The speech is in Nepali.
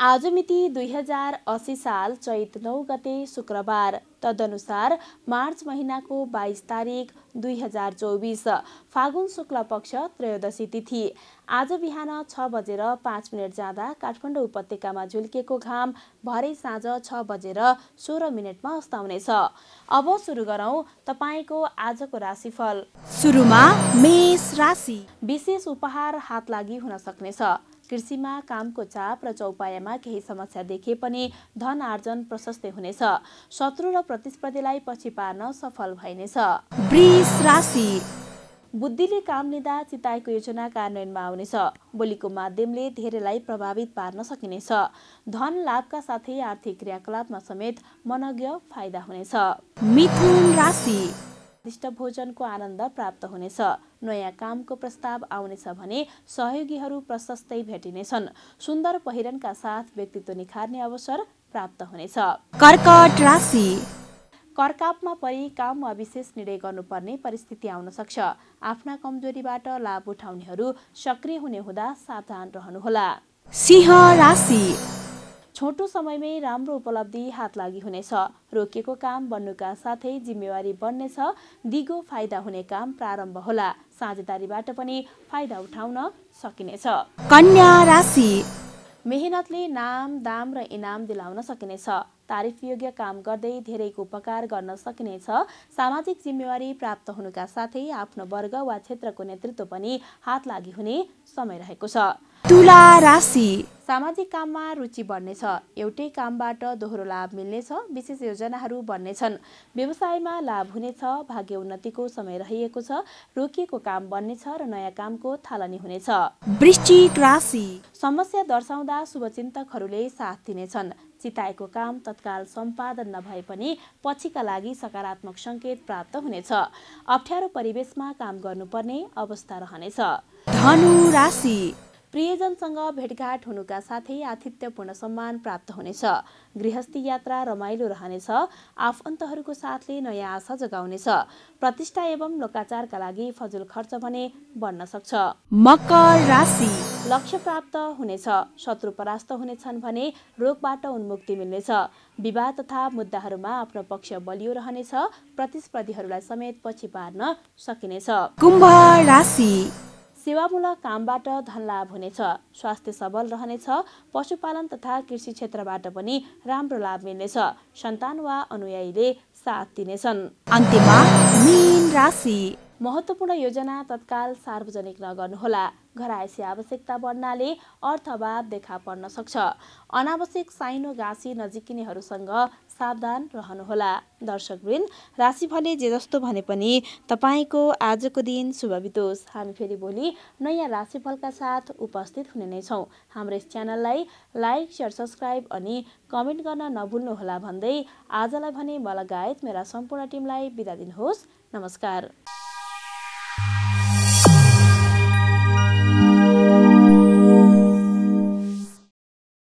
आज मिति दुई हजार असी साल चैत नौ गते शुक्रबार तदनुसार मार्च महिनाको बाइस तारिक दुई हजार चौबिस फागुन शुक्ल पक्ष त्रयोदशी तिथि आज बिहान छ बजेर पाँच मिनट जाँदा काठमाडौँ उपत्यकामा झुल्किएको घाम भरे साँझ छ बजेर सोह्र मिनटमा अस्ताउनेछ अब सुरु गरौँ तपाईँको आजको राशिफल सुरुमा मेष राशि विशेष उपहार हात लागि हुन सक्नेछ कृषिमा कामको चाप र चौपायामा केही समस्या देखिए पनि धन आर्जन प्रशस्तै हुनेछ शत्रु र प्रतिस्पर्धीलाई पछि पार्न सफल भइनेछ बुद्धिले काम लिँदा चिताएको योजना कार्यान्वयनमा आउनेछ बोलीको माध्यमले धेरैलाई प्रभावित पार्न सकिनेछ धन लाभका साथै आर्थिक क्रियाकलापमा समेत मनज्ञ फाइदा हुनेछ मिथुन राशि दिष्टभोजनको आनन्द प्राप्त हुनेछ नयाँ कामको प्रस्ताव आउनेछ भने सहयोगीहरू प्रशस्तै भेटिनेछन् सुन्दर पहिरनका साथ व्यक्तित्व निखार्ने अवसर प्राप्त हुनेछ कर्कट राशि कर्कापमा परि काममा विशेष निर्णय गर्नुपर्ने परिस्थिति आउन सक्छ आफ्ना कमजोरीबाट लाभ उठाउनेहरू सक्रिय हुने हुँदा सावधान रहनुहोला सिंह राशि छोटो समयमै राम्रो उपलब्धि हात लागि हुनेछ रोकिएको काम बन्नुका साथै जिम्मेवारी बन्नेछ दिगो फाइदा हुने काम प्रारम्भ होला साझेदारीबाट पनि फाइदा उठाउन सकिनेछ कन्या राशि मेहनतले नाम दाम र इनाम दिलाउन सकिनेछ योग्य काम गर्दै धेरैको उपकार गर्न सकिनेछ सामाजिक जिम्मेवारी प्राप्त हुनुका साथै आफ्नो वर्ग वा क्षेत्रको नेतृत्व पनि हात लागि हुने समय रहेको छ तुला राशि सामाजिक काममा रुचि बढ्नेछ एउटै कामबाट दोहोरो लाभ मिल्नेछ विशेष योजनाहरू बन्नेछन् व्यवसायमा लाभ हुनेछ भाग्य उन्नतिको समय रहिएको छ रोकिएको काम बन्नेछ र नयाँ कामको थालनी हुनेछ वृश्चिक राशि समस्या दर्शाउँदा शुभचिन्तकहरूले साथ दिनेछन् चिताएको काम तत्काल सम्पादन नभए पनि पछिका लागि सकारात्मक सङ्केत प्राप्त हुनेछ अप्ठ्यारो परिवेशमा काम गर्नुपर्ने अवस्था रहनेछ धनु राशि प्रियजनसँग भेटघाट हुनुका साथै आतिथ्यपूर्ण सम्मान प्राप्त हुनेछ गृहस्थी यात्रा रमाइलो रहनेछ आफन्तहरूको साथले नयाँ आशा जगाउनेछ प्रतिष्ठा एवं लोकाचारका लागि फजुल खर्च भने बढ्न सक्छ मकर राशि लक्ष्य प्राप्त हुनेछ शत्रु परास्त हुनेछन् भने रोगबाट उन्मुक्ति मिल्नेछ विवाद तथा मुद्दाहरूमा आफ्नो पक्ष बलियो रहनेछ प्रतिस्पर्धीहरूलाई समेत पछि पार्न सकिनेछ कुम्भ राशि सेवामूलक कामबाट धनलाभ हुनेछ स्वास्थ्य सबल रहनेछ पशुपालन तथा कृषि क्षेत्रबाट पनि राम्रो लाभ मिल्नेछ सन्तान वा अनुयायीले साथ दिनेछन् अन्त्यमा महत्त्वपूर्ण योजना तत्काल सार्वजनिक नगर्नुहोला घरायसी आवश्यकता बढ्नाले अर्थभाव देखा पर्न सक्छ अनावश्यक साइनो घाँसी नजिकिनेहरूसँग सावधान रहनुहोला दर्शकवृन्द राशिफलले जे जस्तो भने पनि तपाईँको आजको दिन शुभ बितोस् हामी फेरि भोलि नयाँ राशिफलका साथ उपस्थित हुने नै छौँ हाम्रो यस च्यानललाई लाइक सेयर सब्सक्राइब अनि कमेन्ट गर्न नभुल्नुहोला भन्दै आजलाई भने म लगायत मेरा सम्पूर्ण टिमलाई बिदा दिनुहोस् नमस्कार